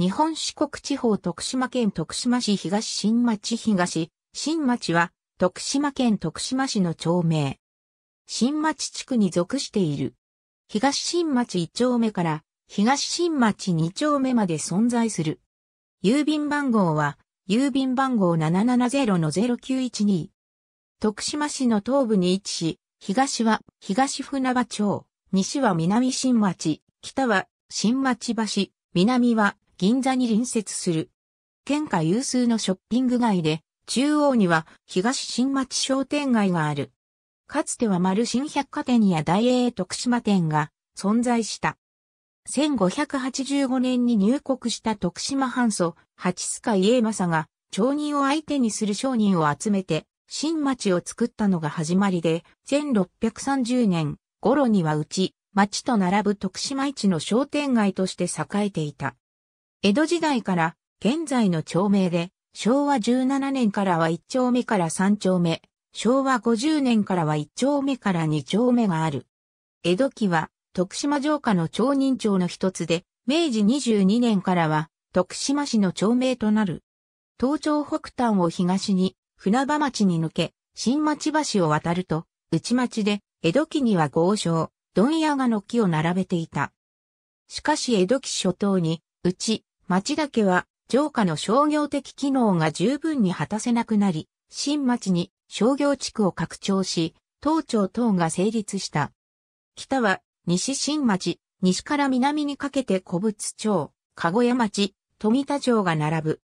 日本四国地方徳島県徳島市東新町東、新町は徳島県徳島市の町名。新町地区に属している。東新町1丁目から東新町2丁目まで存在する。郵便番号は、郵便番号770-0912。徳島市の東部に位置し、東は東船場町、西は南新町、北は新町橋、南は銀座に隣接する。県下有数のショッピング街で、中央には東新町商店街がある。かつては丸新百貨店や大英徳島店が存在した。1585年に入国した徳島藩祖、八須賀家政が、町人を相手にする商人を集めて、新町を作ったのが始まりで、1630年頃にはうち、町と並ぶ徳島市の商店街として栄えていた。江戸時代から現在の町名で、昭和17年からは1丁目から3丁目、昭和50年からは1丁目から2丁目がある。江戸期は徳島城下の町人町の一つで、明治22年からは徳島市の町名となる。東町北端を東に船場町に抜け、新町橋を渡ると、内町で江戸期には豪商、ヤガが木を並べていた。しかし江戸期初頭に、内、町だけは、城下の商業的機能が十分に果たせなくなり、新町に商業地区を拡張し、東町等が成立した。北は、西新町、西から南にかけて古物町、籠屋町、富田町が並ぶ。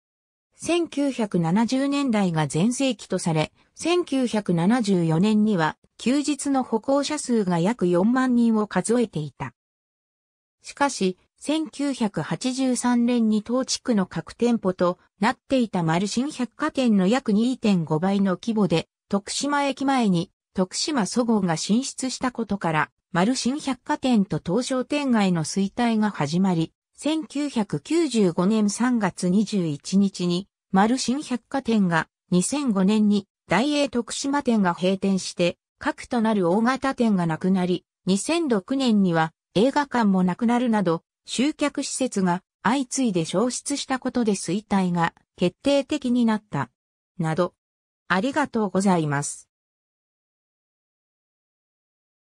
1970年代が全盛期とされ、1974年には休日の歩行者数が約4万人を数えていた。しかし、1983年に当地区の各店舗となっていた丸新百貨店の約2.5倍の規模で、徳島駅前に徳島そごうが進出したことから、丸新百貨店と東商店街の衰退が始まり、1995年3月21日に、丸新百貨店が2005年に大英徳島店が閉店して、核となる大型店がなくなり、2006年には映画館もなくなるなど、集客施設が相次いで消失したことで衰退が決定的になった。など。ありがとうございます。